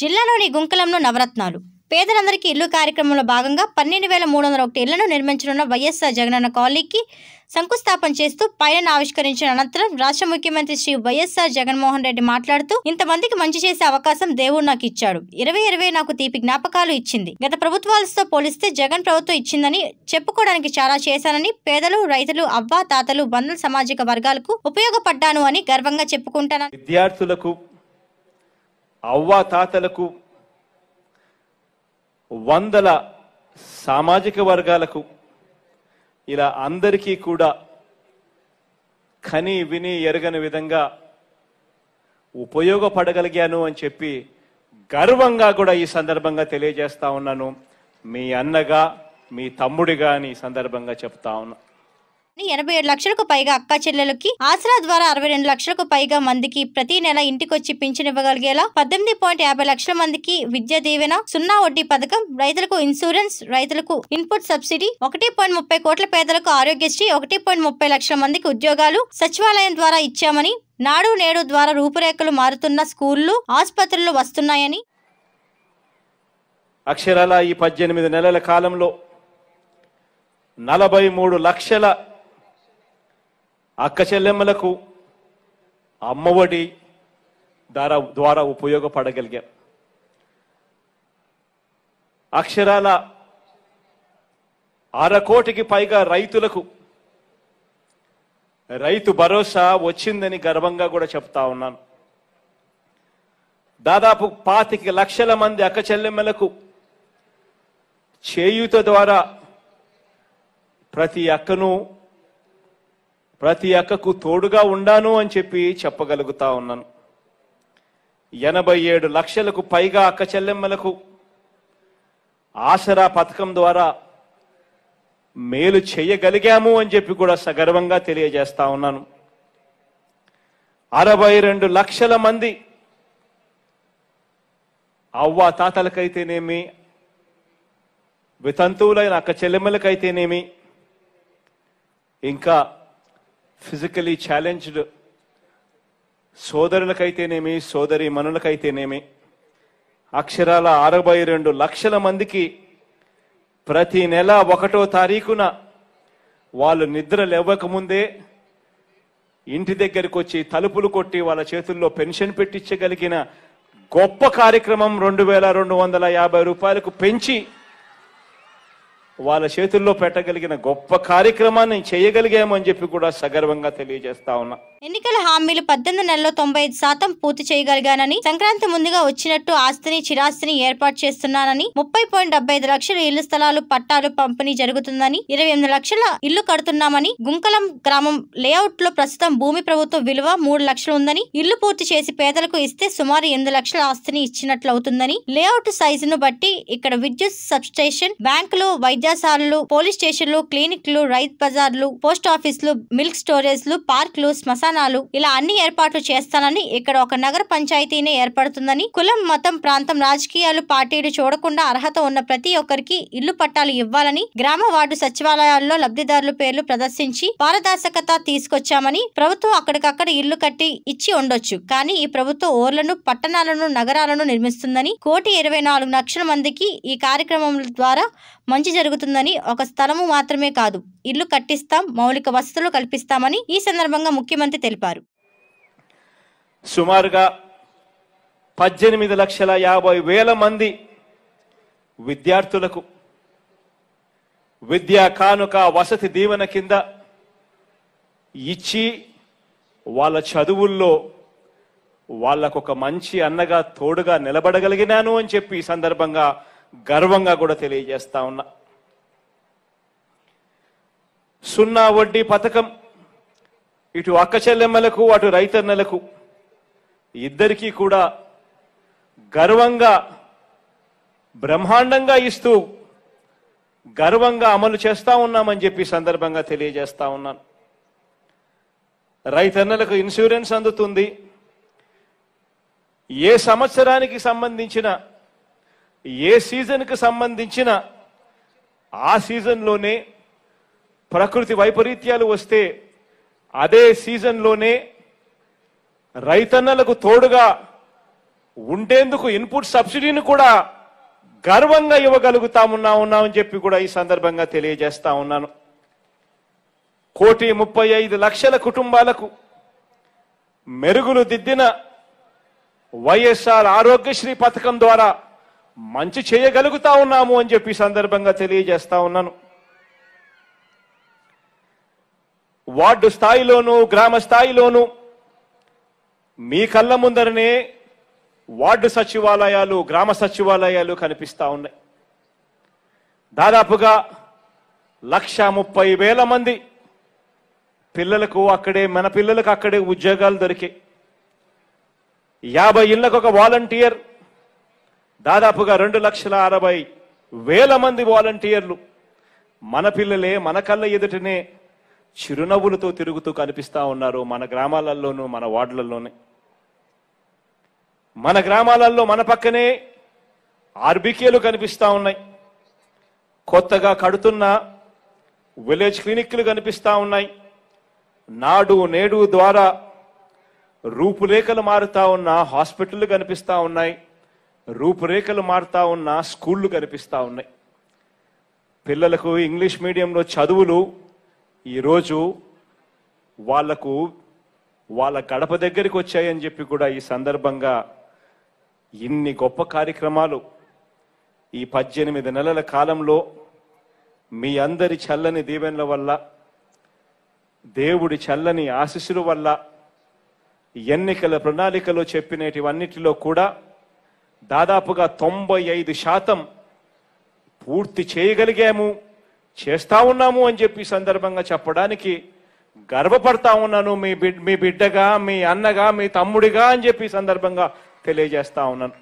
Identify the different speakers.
Speaker 1: జిల్లాలోని గుంకలంలో నవరత్నాలు పేదలందరికీ ఇల్లు కార్యక్రమంలో భాగంగా పన్నెండు వేల మూడు వందల ఒకటి ఇళ్లను నిర్మించనున్న వైఎస్ఆర్ జగనన్న కాలనీకి శంకుస్థాపన చేస్తూ పైన ఆవిష్కరించిన అనంతరం రాష్ట్ర ముఖ్యమంత్రి శ్రీ వైఎస్ఆర్ జగన్మోహన్ రెడ్డి మాట్లాడుతూ ఇంతమందికి మంచి చేసే అవకాశం దేవుడు నాకు ఇచ్చాడు ఇరవై ఇరవై నాకు తీపి జ్ఞాపకాలు ఇచ్చింది గత ప్రభుత్వాలతో పోలిస్తే జగన్ ప్రభుత్వం ఇచ్చిందని చెప్పుకోవడానికి చాలా చేశానని పేదలు రైతులు అవ్వ తాతలు బంధు సామాజిక వర్గాలకు ఉపయోగపడ్డాను అని గర్వంగా చెప్పుకుంటాను
Speaker 2: విద్యార్థులకు అవ్వ తాతలకు వందల సామాజిక వర్గాలకు ఇలా అందరికీ కూడా కని విని ఎరగని విధంగా ఉపయోగపడగలిగాను అని చెప్పి గర్వంగా కూడా ఈ సందర్భంగా తెలియజేస్తా ఉన్నాను మీ అన్నగా మీ తమ్ముడిగా అని సందర్భంగా చెప్తా ఉన్నా
Speaker 1: ఎనభై ఏడు లక్షలకు పైగా అక్క చెల్లెలకి ఆసరా ద్వారా అరవై రెండు లక్షలకు పైగా మందికి ప్రతి నెల ఇంటికొచ్చి పింఛన్ ఇవ్వగలిగేలా పద్దెనిమిది పాయింట్ యాభై లక్షల మందికి విద్యా దీవెన సున్నా వడ్డీ పథకం రైతులకు ఇన్సూరెన్స్ రైతులకు ఇన్పుట్ సబ్సిడీ ఒకటి పాయింట్ ముప్పై కోట్ల పేదలకు ఆరోగ్యశ్రీ ఒకటి పాయింట్ ముప్పై లక్షల మందికి ఉద్యోగాలు సచివాలయం ద్వారా ఇచ్చామని నాడు నేడు ద్వారా రూపురేఖలు మారుతున్న స్కూళ్లు ఆసుపత్రులు వస్తున్నాయని
Speaker 2: అక్షరాల ఈ పద్దెనిమిది నెలల కాలంలో నలభై మూడు లక్షల అక్క చెల్లెమ్మలకు అమ్మఒడి ద్వారా ద్వారా ఉపయోగపడగలిగాం అక్షరాల అరకోటికి పైగా రైతులకు రైతు భరోసా వచ్చిందని గర్వంగా కూడా చెప్తా ఉన్నాను దాదాపు పాతిక లక్షల మంది అక్క చెల్లెమ్మలకు చేయూత ద్వారా ప్రతి అక్కను ప్రతి అక్కకు తోడుగా ఉండాను అని చెప్పి చెప్పగలుగుతా ఉన్నాను ఎనభై ఏడు లక్షలకు పైగా అక్క చెల్లెమ్మలకు ఆసరా పథకం ద్వారా మేలు చేయగలిగాము అని చెప్పి కూడా సగర్వంగా తెలియజేస్తా ఉన్నాను అరవై రెండు లక్షల మంది అవ్వ తాతలకైతేనేమి వితంతువులైన అక్క చెల్లెమ్మలకైతేనేమి ఇంకా ఫిజికలీ ఛాలెంజ్డ్ సోదరులకైతేనేమి సోదరి మనులకైతేనేమి అక్షరాల అరవై రెండు లక్షల మందికి ప్రతి నెల ఒకటో తారీఖున వాళ్ళు నిద్ర లేవకముందే ఇంటి దగ్గరికి వచ్చి తలుపులు కొట్టి వాళ్ళ చేతుల్లో పెన్షన్ పెట్టించగలిగిన గొప్ప కార్యక్రమం రెండు వేల రెండు వందల యాభై రూపాయలకు పెంచి వాళ్ళ చేతుల్లో పెట్టగలిగిన గొప్ప కార్యక్రమాన్ని చేయగలిగామని చెప్పి కూడా సగర్వంగా తెలియజేస్తా ఉన్నా
Speaker 1: ఎన్నికల హామీలు పద్దెనిమిది నెలలో తొంభై ఐదు శాతం పూర్తి చేయగలిగానని సంక్రాంతి ముందుగా వచ్చినట్టు ఆస్తిని చిరాస్తిని ఏర్పాటు చేస్తున్నానని ముప్పై పాయింట్ డెబ్బై ఐదు లక్షల ఇళ్ల స్థలాలు పట్టాలు పంపిణీ జరుగుతుందని ఇరవై ఎనిమిది లక్షల ఇల్లు కడుతున్నామని గుంకలం గ్రామం లేఅవుట్ లో ప్రస్తుతం భూమి ప్రభుత్వ విలువ మూడు లక్షలు ఉందని ఇల్లు పూర్తి చేసి పేదలకు ఇస్తే సుమారు ఎనిమిది లక్షల ఆస్తిని ఇచ్చినట్లు అవుతుందని లేఅవుట్ సైజును బట్టి ఇక్కడ విద్యుత్ సబ్స్టేషన్ బ్యాంకులు వైద్యశాలలు పోలీస్ స్టేషన్లు క్లినిక్లు రైతు బజార్లు పోస్ట్ ఆఫీసులు మిల్క్ స్టోరేజ్లు పార్కులు శ్మశాన మైదానాలు ఇలా అన్ని ఏర్పాట్లు చేస్తానని ఇక్కడ ఒక నగర పంచాయతీనే ఏర్పడుతుందని కులం మతం ప్రాంతం రాజకీయాలు పార్టీలు చూడకుండా అర్హత ఉన్న ప్రతి ఒక్కరికి ఇల్లు పట్టాలు ఇవ్వాలని గ్రామ వార్డు సచివాలయాల్లో లబ్ధిదారుల పేర్లు ప్రదర్శించి పారదర్శకత తీసుకొచ్చామని ప్రభుత్వం అక్కడికక్కడ ఇల్లు కట్టి ఇచ్చి ఉండొచ్చు కానీ ఈ ప్రభుత్వం ఓర్లను పట్టణాలను నగరాలను నిర్మిస్తుందని కోటి ఇరవై నాలుగు లక్షల మందికి ఈ కార్యక్రమం ద్వారా మంచి జరుగుతుందని ఒక స్థలము మాత్రమే కాదు ఇల్లు కట్టిస్తాం మౌలిక వసతులు కల్పిస్తామని ఈ సందర్భంగా ముఖ్యమంత్రి తెలిపారు
Speaker 2: సుమారుగా పద్దెనిమిది లక్షల యాభై వేల మంది విద్యార్థులకు విద్యా కానుక వసతి దీవెన కింద ఇచ్చి వాళ్ళ చదువుల్లో వాళ్ళకొక మంచి అన్నగా తోడుగా నిలబడగలిగినాను అని చెప్పి ఈ సందర్భంగా గర్వంగా కూడా తెలియజేస్తా ఉన్నా సున్నా వడ్డీ పథకం ఇటు అక్క చెల్లెమ్మలకు అటు రైతన్నలకు ఇద్దరికీ కూడా గర్వంగా బ్రహ్మాండంగా ఇస్తూ గర్వంగా అమలు చేస్తూ ఉన్నామని చెప్పి సందర్భంగా తెలియజేస్తా ఉన్నాను రైతన్నలకు ఇన్సూరెన్స్ అందుతుంది ఏ సంవత్సరానికి సంబంధించిన ఏ సీజన్కి సంబంధించిన ఆ సీజన్లోనే ప్రకృతి వైపరీత్యాలు వస్తే అదే సీజన్లోనే రైతన్నలకు తోడుగా ఉండేందుకు ఇన్పుట్ సబ్సిడీని కూడా గర్వంగా ఇవ్వగలుగుతామున్నా ఉన్నామని చెప్పి కూడా ఈ సందర్భంగా తెలియజేస్తా ఉన్నాను కోటి ముప్పై ఐదు లక్షల కుటుంబాలకు మెరుగులు దిద్దిన వైఎస్ఆర్ ఆరోగ్యశ్రీ పథకం ద్వారా మంచి చేయగలుగుతా ఉన్నాము అని చెప్పి సందర్భంగా తెలియజేస్తా ఉన్నాను వార్డు స్థాయిలోనూ గ్రామ స్థాయిలోనూ మీ కళ్ళ ముందరనే వార్డు సచివాలయాలు గ్రామ సచివాలయాలు కనిపిస్తూ ఉన్నాయి దాదాపుగా లక్ష ముప్పై వేల మంది పిల్లలకు అక్కడే మన పిల్లలకు అక్కడే ఉద్యోగాలు దొరికాయి యాభై ఇళ్లకు ఒక వాలంటీర్ దాదాపుగా రెండు లక్షల అరవై వేల మంది వాలంటీర్లు మన పిల్లలే మన కళ్ళ ఎదుటనే చిరునవ్వులతో తిరుగుతూ కనిపిస్తూ ఉన్నారు మన గ్రామాలలోనూ మన వార్డులలోనే మన గ్రామాలలో మన పక్కనే ఆర్బీకేలు కనిపిస్తూ ఉన్నాయి కొత్తగా కడుతున్న విలేజ్ క్లినిక్లు కనిపిస్తూ ఉన్నాయి నాడు నేడు ద్వారా రూపురేఖలు మారుతా ఉన్న హాస్పిటళ్ళు కనిపిస్తూ ఉన్నాయి రూపురేఖలు మారుతా ఉన్న స్కూళ్ళు కనిపిస్తూ ఉన్నాయి పిల్లలకు ఇంగ్లీష్ మీడియంలో చదువులు ఈరోజు వాళ్లకు వాళ్ళ గడప దగ్గరికి వచ్చాయని చెప్పి కూడా ఈ సందర్భంగా ఇన్ని గొప్ప కార్యక్రమాలు ఈ పద్దెనిమిది నెలల కాలంలో మీ అందరి చల్లని దీవెనల వల్ల దేవుడి చల్లని ఆశీస్సుల వల్ల ఎన్నికల ప్రణాళికలో చెప్పినటివన్నిటిలో కూడా దాదాపుగా తొంభై ఐదు శాతం పూర్తి చేయగలిగాము చేస్తా ఉన్నాము అని చెప్పి సందర్భంగా చెప్పడానికి గర్వపడతా ఉన్నాను మీ బిడ్ మీ బిడ్డగా మీ అన్నగా మీ తమ్ముడిగా అని చెప్పి సందర్భంగా తెలియజేస్తా ఉన్నాను